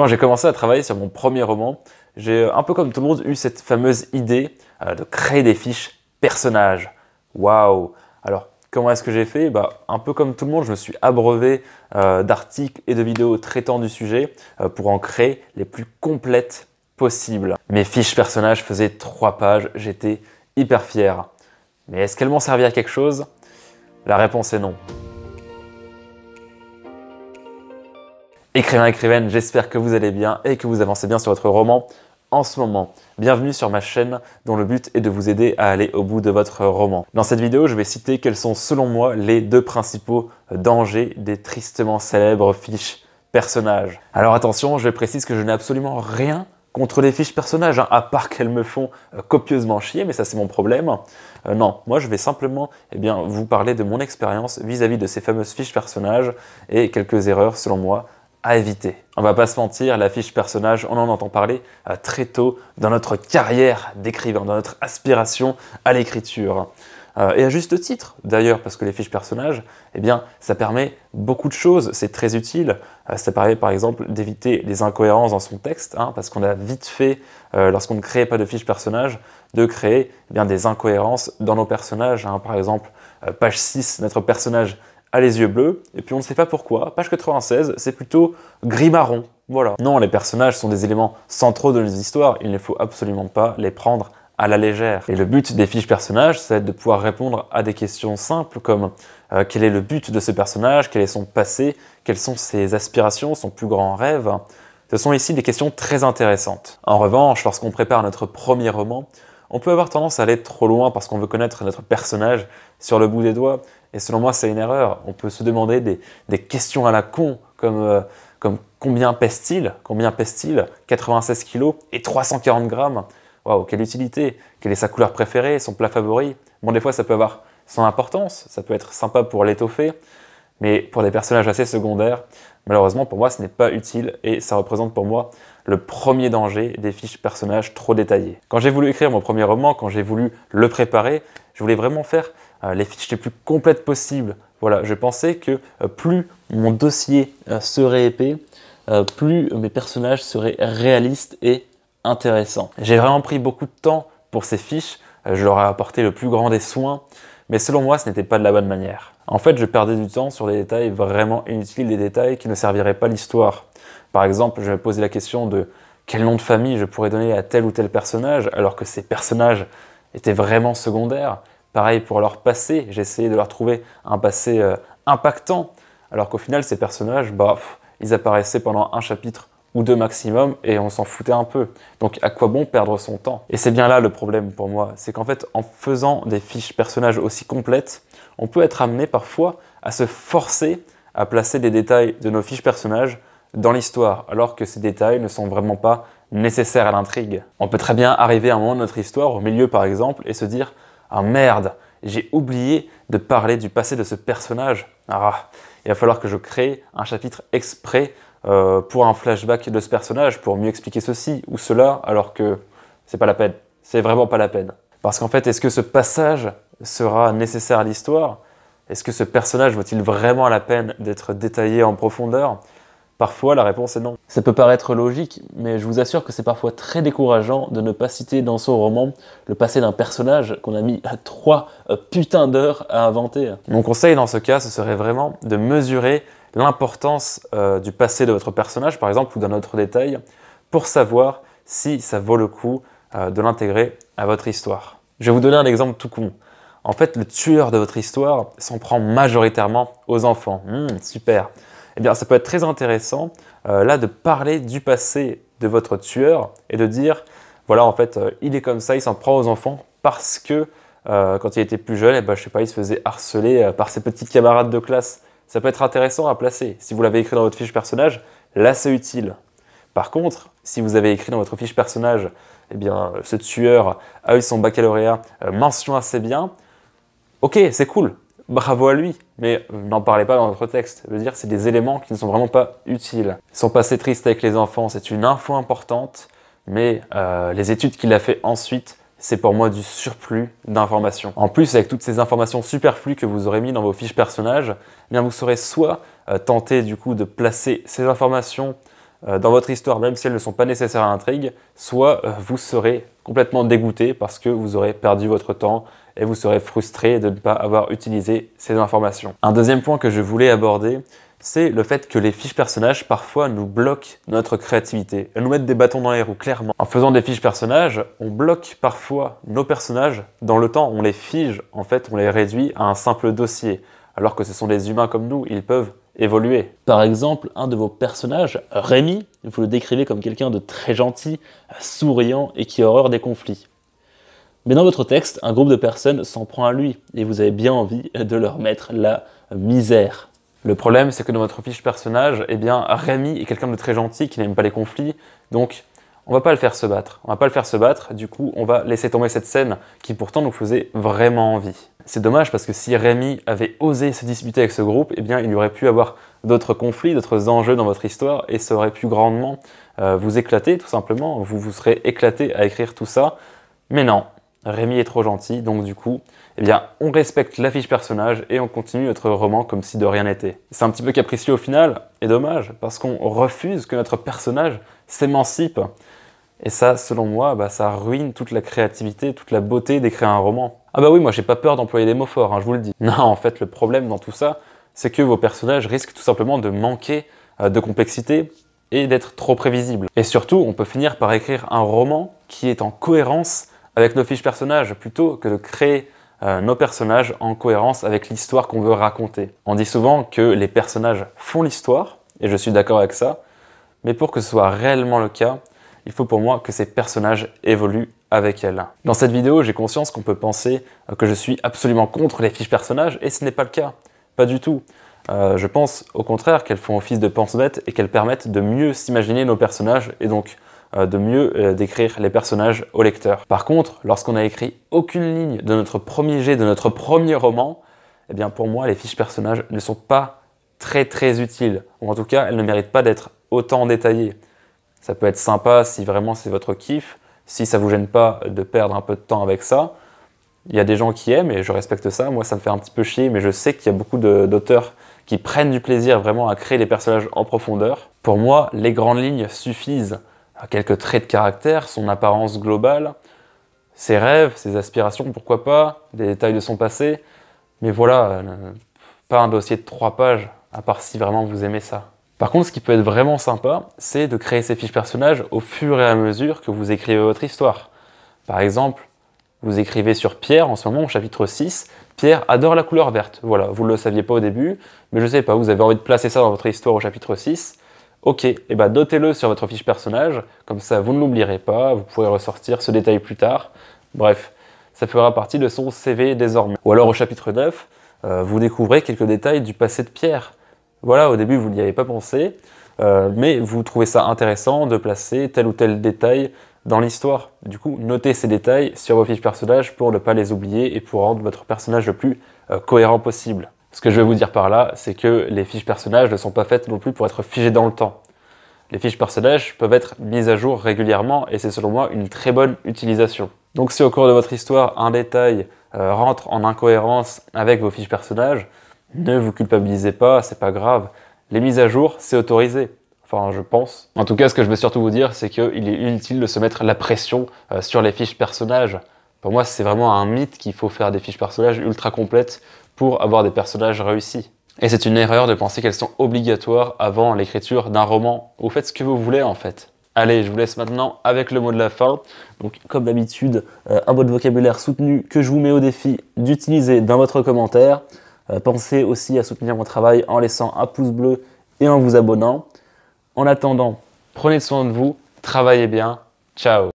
Quand j'ai commencé à travailler sur mon premier roman, j'ai euh, un peu comme tout le monde eu cette fameuse idée euh, de créer des fiches personnages. Waouh Alors, comment est-ce que j'ai fait bah, Un peu comme tout le monde, je me suis abreuvé euh, d'articles et de vidéos traitant du sujet pour en créer les plus complètes possibles. Mes fiches personnages faisaient trois pages, j'étais hyper fier. Mais est-ce qu'elles m'ont servi à quelque chose La réponse est non. Écrivain, écrivaine, j'espère que vous allez bien et que vous avancez bien sur votre roman en ce moment. Bienvenue sur ma chaîne dont le but est de vous aider à aller au bout de votre roman. Dans cette vidéo, je vais citer quels sont selon moi les deux principaux dangers des tristement célèbres fiches personnages. Alors attention, je précise que je n'ai absolument rien contre les fiches personnages, hein, à part qu'elles me font euh, copieusement chier, mais ça c'est mon problème. Euh, non, moi je vais simplement eh bien, vous parler de mon expérience vis-à-vis de ces fameuses fiches personnages et quelques erreurs selon moi à éviter. On va pas se mentir, la fiche personnage, on en entend parler euh, très tôt dans notre carrière d'écrivain, dans notre aspiration à l'écriture. Euh, et à juste titre d'ailleurs, parce que les fiches personnages, eh bien, ça permet beaucoup de choses, c'est très utile. Euh, ça permet par exemple d'éviter les incohérences dans son texte, hein, parce qu'on a vite fait, lorsqu'on ne crée pas de fiche personnage, de créer eh bien, des incohérences dans nos personnages. Hein. Par exemple, page 6, notre personnage a les yeux bleus, et puis on ne sait pas pourquoi. Page 96, c'est plutôt gris-marron. Voilà. Non, les personnages sont des éléments centraux de nos histoires, il ne faut absolument pas les prendre à la légère. Et le but des fiches personnages, c'est de pouvoir répondre à des questions simples comme euh, quel est le but de ce personnage, quel est son passé, quelles sont ses aspirations, son plus grand rêve. Ce sont ici des questions très intéressantes. En revanche, lorsqu'on prépare notre premier roman, on peut avoir tendance à aller trop loin parce qu'on veut connaître notre personnage sur le bout des doigts et selon moi, c'est une erreur. On peut se demander des, questions à la con, comme, euh, comme combien pèse-t-il Combien pèse-t-il 96 kg et 340 grammes. Waouh, quelle utilité Quelle est sa couleur préférée, son plat favori Bon, des fois, ça peut avoir son importance, ça peut être sympa pour l'étoffer, mais pour des personnages assez secondaires, malheureusement, pour moi, ce n'est pas utile et ça représente pour moi le premier danger des fiches personnages trop détaillées. Quand j'ai voulu écrire mon premier roman, quand j'ai voulu le préparer, je voulais vraiment faire euh, les fiches les plus complètes possibles. Voilà, je pensais que euh, plus mon dossier euh, serait épais, plus mes personnages seraient réalistes et intéressants. J'ai vraiment pris beaucoup de temps pour ces fiches, je leur ai apporté le plus grand des soins, mais selon moi ce n'était pas de la bonne manière. En fait, je perdais du temps sur des détails vraiment inutiles, des détails qui ne serviraient pas l'histoire. Par exemple, je me posais la question de quel nom de famille je pourrais donner à tel ou tel personnage, alors que ces personnages étaient vraiment secondaires. Pareil pour leur passé, j'ai essayé de leur trouver un passé euh, impactant, alors qu'au final, ces personnages, bah, ils apparaissaient pendant un chapitre ou deux maximum et on s'en foutait un peu. Donc à quoi bon perdre son temps Et c'est bien là le problème pour moi, c'est qu'en fait, en faisant des fiches personnages aussi complètes, on peut être amené parfois à se forcer à placer des détails de nos fiches personnages dans l'histoire, alors que ces détails ne sont vraiment pas nécessaires à l'intrigue. On peut très bien arriver à un moment de notre histoire, au milieu par exemple, et se dire ah merde, j'ai oublié de parler du passé de ce personnage. Ah, il va falloir que je crée un chapitre exprès euh, pour un flashback de ce personnage, pour mieux expliquer ceci ou cela, alors que c'est pas la peine. C'est vraiment pas la peine. Parce qu'en fait, est-ce que ce passage sera nécessaire à l'histoire Est-ce que ce personnage vaut-il vraiment la peine d'être détaillé en profondeur Parfois, la réponse est non. Ça peut paraître logique, mais je vous assure que c'est parfois très décourageant de ne pas citer dans son roman le passé d'un personnage qu'on a mis trois euh, putains d'heures à inventer. Mon conseil dans ce cas, ce serait vraiment de mesurer l'importance euh, du passé de votre personnage, par exemple, ou d'un autre détail, pour savoir si ça vaut le coup euh, de l'intégrer à votre histoire. Je vais vous donner un exemple tout con. En fait, le tueur de votre histoire s'en prend majoritairement aux enfants. Mmh, super. Eh ça peut être très intéressant euh, là de parler du passé de votre tueur et de dire voilà, en fait, euh, il est comme ça, il s'en prend aux enfants parce que euh, quand il était plus jeune, eh ben, je sais pas, il se faisait harceler par ses petits camarades de classe. Ça peut être intéressant à placer. Si vous l'avez écrit dans votre fiche personnage, là c'est utile. Par contre, si vous avez écrit dans votre fiche personnage, eh bien, ce tueur a eu son baccalauréat, mention assez bien, ok, c'est cool, bravo à lui, mais n'en parlez pas dans votre texte. Je veux dire, c'est des éléments qui ne sont vraiment pas utiles. Son passé triste avec les enfants, c'est une info importante, mais euh, les études qu'il a fait ensuite, c'est pour moi du surplus d'informations. En plus, avec toutes ces informations superflues que vous aurez mis dans vos fiches personnages, eh bien vous serez soit euh, tenté du coup de placer ces informations euh, dans votre histoire, même si elles ne sont pas nécessaires à l'intrigue, soit vous serez complètement dégoûté parce que vous aurez perdu votre temps et vous serez frustré de ne pas avoir utilisé ces informations. Un deuxième point que je voulais aborder, c'est le fait que les fiches personnages parfois nous bloquent notre créativité. Elles nous mettent des bâtons dans les roues, clairement. En faisant des fiches personnages, on bloque parfois nos personnages dans le temps, on les fige, en fait, on les réduit à un simple dossier. Alors que ce sont des humains comme nous, ils peuvent évoluer. Par exemple, un de vos personnages, Rémi, vous le décrivez comme quelqu'un de très gentil, souriant et qui a horreur des conflits. Mais dans votre texte, un groupe de personnes s'en prend à lui et vous avez bien envie de leur mettre la misère. Le problème, c'est que dans votre fiche personnage, eh bien, Rémi est quelqu'un de très gentil qui n'aime pas les conflits, donc on va pas le faire se battre. On va pas le faire se battre, du coup, on va laisser tomber cette scène qui pourtant nous faisait vraiment envie. C'est dommage parce que si Rémi avait osé se disputer avec ce groupe, eh bien, il aurait pu avoir d'autres conflits, d'autres enjeux dans votre histoire et ça aurait pu grandement euh, vous éclater, tout simplement. Vous vous serez éclaté à écrire tout ça. Mais non, Rémi est trop gentil, donc du coup, eh bien, on respecte l'affiche personnage et on continue notre roman comme si de rien n'était. C'est un petit peu capricieux au final, et dommage, parce qu'on refuse que notre personnage s'émancipe. Et ça, selon moi, bah, ça ruine toute la créativité, toute la beauté d'écrire un roman. Ah bah oui, moi j'ai pas peur d'employer des mots forts, hein, je vous le dis. Non, en fait, le problème dans tout ça, c'est que vos personnages risquent tout simplement de manquer euh, de complexité et d'être trop prévisibles. Et surtout, on peut finir par écrire un roman qui est en cohérence avec nos fiches personnages plutôt que de créer euh, nos personnages en cohérence avec l'histoire qu'on veut raconter. On dit souvent que les personnages font l'histoire, et je suis d'accord avec ça, mais pour que ce soit réellement le cas, il faut pour moi que ces personnages évoluent avec elle. Dans cette vidéo, j'ai conscience qu'on peut penser euh, que je suis absolument contre les fiches personnages, et ce n'est pas le cas. Pas du tout. Euh, je pense au contraire qu'elles font office de pense et qu'elles permettent de mieux s'imaginer nos personnages et donc euh, de mieux euh, décrire les personnages au lecteur. Par contre, lorsqu'on a écrit aucune ligne de notre premier jet, de notre premier roman, eh bien pour moi, les fiches personnages ne sont pas très très utiles. Ou en tout cas, elles ne méritent pas d'être autant détaillées. Ça peut être sympa si vraiment c'est votre kiff, si ça vous gêne pas de perdre un peu de temps avec ça. Il y a des gens qui aiment et je respecte ça. Moi, ça me fait un petit peu chier, mais je sais qu'il y a beaucoup d'auteurs qui prennent du plaisir vraiment à créer les personnages en profondeur. Pour moi, les grandes lignes suffisent quelques traits de caractère, son apparence globale, ses rêves, ses aspirations, pourquoi pas, des détails de son passé. Mais voilà, euh, pas un dossier de trois pages, à part si vraiment vous aimez ça. Par contre, ce qui peut être vraiment sympa, c'est de créer ces fiches personnages au fur et à mesure que vous écrivez votre histoire. Par exemple, vous écrivez sur Pierre en ce moment au chapitre 6. Pierre adore la couleur verte. Voilà, vous ne le saviez pas au début, mais je sais pas, vous avez envie de placer ça dans votre histoire au chapitre 6. Ok, et eh ben bah notez-le sur votre fiche personnage, comme ça vous ne l'oublierez pas, vous pourrez ressortir ce détail plus tard. Bref, ça fera partie de son CV désormais. Ou alors au chapitre 9, euh, vous découvrez quelques détails du passé de Pierre. Voilà, au début vous n'y avez pas pensé, euh, mais vous trouvez ça intéressant de placer tel ou tel détail dans l'histoire. Du coup, notez ces détails sur vos fiches personnages pour ne pas les oublier et pour rendre votre personnage le plus euh, cohérent possible. Ce que je vais vous dire par là, c'est que les fiches personnages ne sont pas faites non plus pour être figées dans le temps. Les fiches personnages peuvent être mises à jour régulièrement et c'est selon moi une très bonne utilisation. Donc si au cours de votre histoire, un détail euh, rentre en incohérence avec vos fiches personnages, ne vous culpabilisez pas, c'est pas grave. Les mises à jour, c'est autorisé. Enfin, je pense. En tout cas, ce que je veux surtout vous dire, c'est qu'il est inutile de se mettre la pression euh, sur les fiches personnages. Pour moi, c'est vraiment un mythe qu'il faut faire des fiches personnages ultra complètes pour avoir des personnages réussis. Et c'est une erreur de penser qu'elles sont obligatoires avant l'écriture d'un roman. Vous faites ce que vous voulez en fait. Allez, je vous laisse maintenant avec le mot de la fin. Donc, comme d'habitude, euh, un mot de vocabulaire soutenu que je vous mets au défi d'utiliser dans votre commentaire. Euh, pensez aussi à soutenir mon travail en laissant un pouce bleu et en vous abonnant. En attendant, prenez soin de vous, travaillez bien, ciao